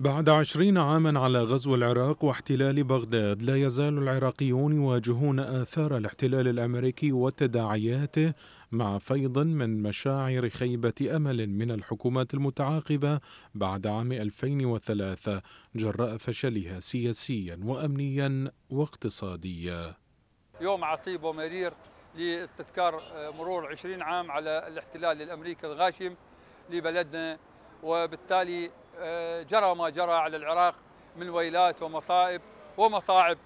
بعد عشرين عاما على غزو العراق واحتلال بغداد لا يزال العراقيون يواجهون آثار الاحتلال الأمريكي وتداعياته مع فيض من مشاعر خيبة أمل من الحكومات المتعاقبة بعد عام 2003 جراء فشلها سياسيا وأمنيا واقتصاديا يوم عصيب ومرير لاستذكار آه، مرور 20 عام على الاحتلال الأمريكي الغاشم لبلدنا وبالتالي آه، جرى ما جرى على العراق من ويلات ومصائب ومصاعب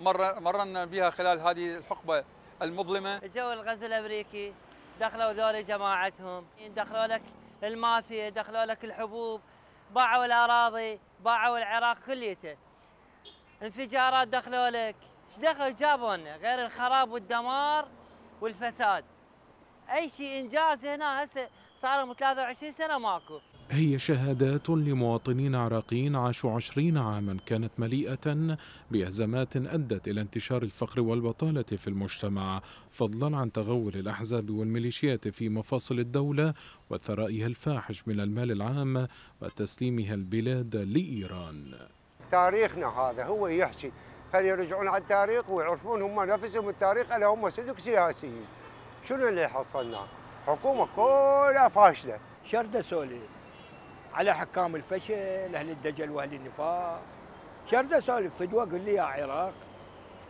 مر مررنا بها خلال هذه الحقبة المظلمة جو الغزو الأمريكي دخلوا ذول جماعتهم دخلوا لك المافيا دخلوا لك الحبوب باعوا الأراضي باعوا العراق كليته انفجارات دخلوا لك ايش دخل جابوا لنا غير الخراب والدمار والفساد اي شيء انجاز هنا هسه صار لهم 23 سنة ماكو هي شهادات لمواطنين عراقيين عاشوا عشرين عاما كانت مليئة بأزمات أدت إلى انتشار الفقر والبطالة في المجتمع فضلا عن تغول الأحزاب والميليشيات في مفاصل الدولة وثرائها الفاحش من المال العام وتسليمها البلاد لإيران تاريخنا هذا هو يحكي خلي يرجعون على التاريخ ويعرفون هم نفسهم التاريخ ألا هم صدق سياسيين شنو اللي حصلناه حكومه كلها فاشله شرد سولي على حكام الفشل اهل الدجل واهل النفاق شرد سولف فدوه قل لي يا عراق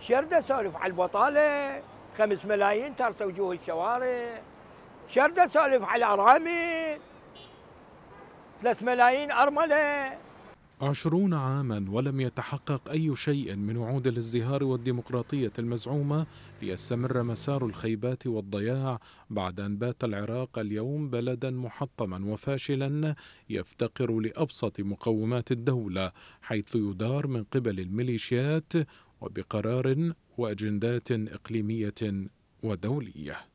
شرد سولف على البطاله خمس ملايين ترسى وجوه الشوارع شرد سولف على ارامل ثلاث ملايين ارمله عشرون عاما ولم يتحقق أي شيء من وعود الازدهار والديمقراطية المزعومة ليستمر مسار الخيبات والضياع بعد أن بات العراق اليوم بلدا محطما وفاشلا يفتقر لأبسط مقومات الدولة حيث يدار من قبل الميليشيات وبقرار وأجندات إقليمية ودولية